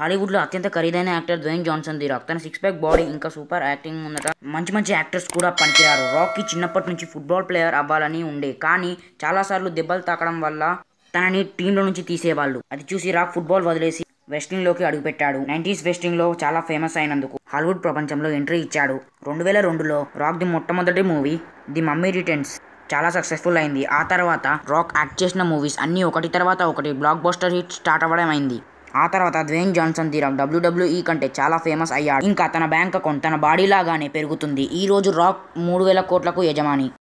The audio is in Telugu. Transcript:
హాలీవుడ్లో అత్యంత ఖరీదైన actor Dwayne Johnson the Rock తన సిక్స్ ప్యాక్ బాడీ ఇంకా సూపర్ యాక్టింగ్ ఉందట మంచి మంచి యాక్టర్స్ కూడా పనిచేయారు రాక్కి చిన్నప్పటి నుంచి ఫుట్బాల్ ప్లేయర్ అవ్వాలని ఉండే కానీ చాలాసార్లు దెబ్బలు తాకడం వల్ల తనని టీంలో నుంచి తీసేవాళ్ళు అది చూసి రాక్ ఫుట్బాల్ వదిలేసి వెస్టింగ్లోకి అడుగుపెట్టాడు నైంటీస్ వెస్టింగ్లో చాలా ఫేమస్ అయినందుకు హాలీవుడ్ ప్రపంచంలో ఎంట్రీ ఇచ్చాడు రెండు వేల రెండులో రాక్ ది మొట్టమొదటి మూవీ ది మమ్మీ రిటర్న్స్ చాలా సక్సెస్ఫుల్ అయింది ఆ తర్వాత రాక్ యాక్ట్ చేసిన మూవీస్ అన్నీ ఒకటి తర్వాత ఒకటి బ్లాక్ బస్టర్ హిట్ స్టార్ట్ అవ్వడం అయింది ఆ తర్వాత ద్వేన్ జాన్సన్ తీరం డబ్ల్యూడబ్ల్యూఈ కంటే చాలా ఫేమస్ అయ్యాడు ఇంకా తన బ్యాంక్ అకౌంట్ తన బాడీ లాగానే పెరుగుతుంది ఈ రోజు రాక్ మూడు వేల కోట్లకు యజమాని